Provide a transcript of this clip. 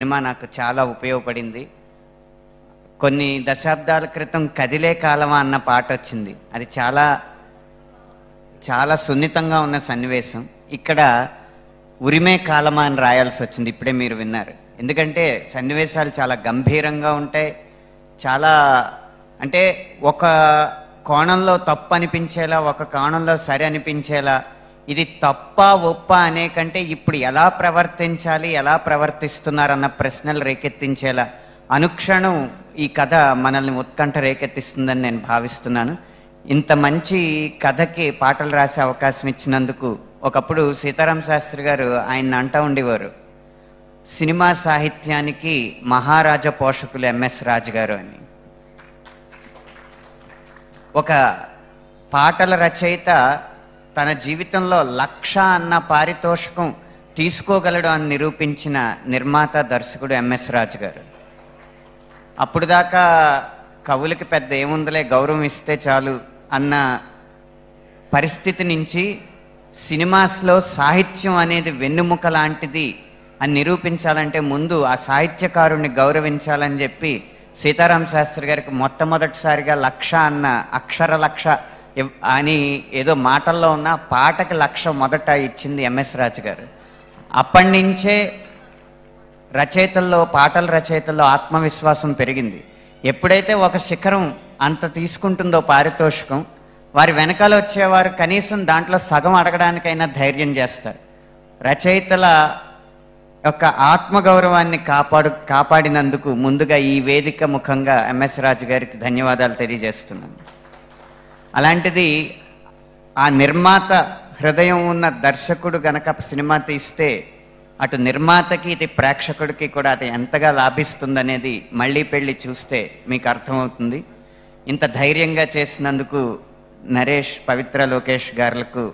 cinema నాకు చాలా ఉపయోగపడింది కొన్ని దశాబ్దాల క్రితం కదిలే కాలమా అన్న పాట వచ్చింది అది చాలా చాలా సున్నితంగా ఉన్న సన్నివేశం ఇక్కడ ఉరిమే కాలమా అని రాయాల్సి వచ్చింది ఇప్పుడే మీరు విన్నారు ఎందుకంటే సన్నివేశాలు చాలా గంభీరంగా ఉంటాయి చాలా అంటే ఒక కోణంలో తప్పు అనిపించేలా ఒక కోణంలో సరి అనిపించేలా ఇది తప్ప ఒప్ప అనే కంటే ఇప్పుడు ఎలా ప్రవర్తించాలి ఎలా ప్రవర్తిస్తున్నారన్న ప్రశ్నలు రేకెత్తించేలా అనుక్షణం ఈ కథ మనల్ని ఉత్కంఠ రేకెత్తిస్తుందని నేను భావిస్తున్నాను ఇంత మంచి కథకి పాటలు రాసే అవకాశం ఇచ్చినందుకు ఒకప్పుడు సీతారాం శాస్త్రి గారు ఆయన అంటా ఉండేవారు సినిమా సాహిత్యానికి మహారాజ పోషకులు ఎంఎస్ రాజు గారు అని ఒక పాటల రచయిత తన జీవితంలో లక్ష అన్న పారితోషికం తీసుకోగలడు అని నిరూపించిన నిర్మాత దర్శకుడు ఎంఎస్ రాజు గారు అప్పుడు దాకా కవులకి పెద్ద ఏముందలే గౌరవం ఇస్తే చాలు అన్న పరిస్థితి నుంచి సినిమాస్లో సాహిత్యం అనేది వెన్నుముక లాంటిది అని నిరూపించాలంటే ముందు ఆ సాహిత్యకారుణ్ణి గౌరవించాలని చెప్పి సీతారాం శాస్త్రి గారికి మొట్టమొదటిసారిగా లక్ష అన్న అక్షర లక్ష అని ఏదో మాటల్లో ఉన్న పాటకి లక్ష మొదట ఇచ్చింది ఎంఎస్ రాజు గారు అప్పటి నుంచే రచయితల్లో పాటల రచయితల్లో ఆత్మవిశ్వాసం పెరిగింది ఎప్పుడైతే ఒక శిఖరం అంత తీసుకుంటుందో పారితోషికం వారి వెనకాల వచ్చేవారు కనీసం దాంట్లో సగం అడగడానికైనా ధైర్యం చేస్తారు రచయితల యొక్క ఆత్మగౌరవాన్ని కాపాడు కాపాడినందుకు ముందుగా ఈ వేదిక ముఖంగా ఎంఎస్ రాజు గారికి ధన్యవాదాలు తెలియజేస్తున్నాను అలాంటిది ఆ నిర్మాత హృదయం ఉన్న దర్శకుడు గనక సినిమా తీస్తే అటు నిర్మాతకి ఇది ప్రేక్షకుడికి కూడా అది ఎంతగా లాభిస్తుందనేది మళ్ళీ పెళ్ళి చూస్తే మీకు అర్థమవుతుంది ఇంత ధైర్యంగా చేసినందుకు నరేష్ పవిత్ర లోకేష్ గారులకు